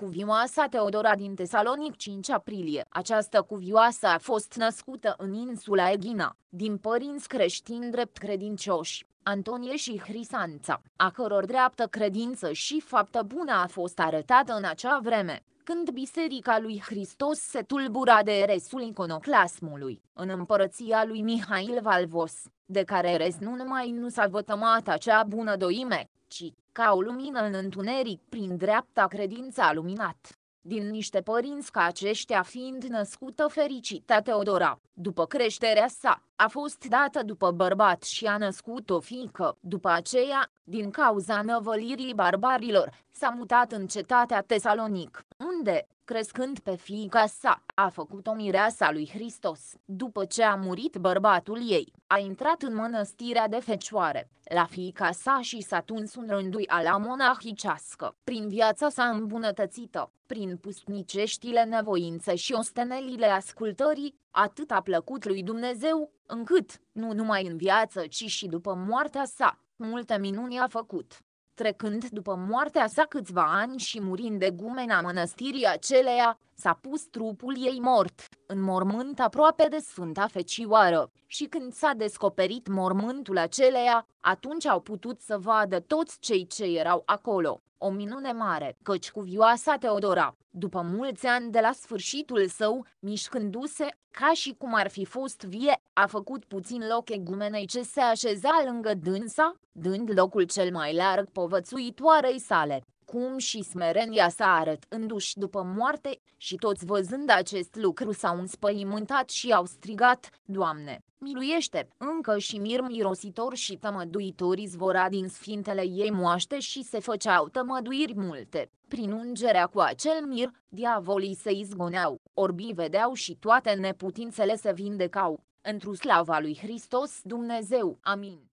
Cuvioasa Teodora din Tesalonic 5 aprilie. Această cuvioasă a fost născută în insula Egina, din părinți creștini drept credincioși, Antonie și Hrisanța, a căror dreaptă credință și faptă bună a fost arătată în acea vreme când biserica lui Hristos se tulbura de eresul iconoclasmului, în împărăția lui Mihail Valvos, de care eres nu numai nu s-a vătămat acea bună doime, ci, ca o lumină în întuneric prin dreapta credința luminat. Din niște părinți ca aceștia fiind născută fericită Teodora, după creșterea sa, a fost dată după bărbat și a născut o fiică. După aceea, din cauza năvălirii barbarilor, s-a mutat în cetatea Tesalonic, unde, crescând pe fiica sa, a făcut-o mireasa lui Hristos. După ce a murit bărbatul ei, a intrat în mănăstirea de fecioare, la fiica sa și s-a tuns un rândui la monahicească. Prin viața sa îmbunătățită, prin pusniceștile nevoințe și ostenelile ascultării, atât a plăcut lui Dumnezeu, încât, nu numai în viață, ci și după moartea sa, multe minuni a făcut. Trecând după moartea sa câțiva ani și murind de gumena mănăstirii aceleia, s-a pus trupul ei mort, în mormânt aproape de Sfânta Fecioară, și când s-a descoperit mormântul aceleia, atunci au putut să vadă toți cei ce erau acolo, o minune mare, căci cuvioasa Teodora, după mulți ani de la sfârșitul său, mișcându-se, ca și cum ar fi fost vie, a făcut puțin loc egumenei ce se așeza lângă dânsa, dând locul cel mai larg povățuitoarei sale cum și smerenia s-a în duș după moarte, și toți văzând acest lucru s-au înspăimântat și au strigat, Doamne, miluiește! Încă și mir mirositor și tămăduitor izvora din sfintele ei moaște și se făceau tămăduiri multe. Prin ungerea cu acel mir, diavolii se izgoneau, orbii vedeau și toate neputințele se vindecau, întru slava lui Hristos Dumnezeu. Amin.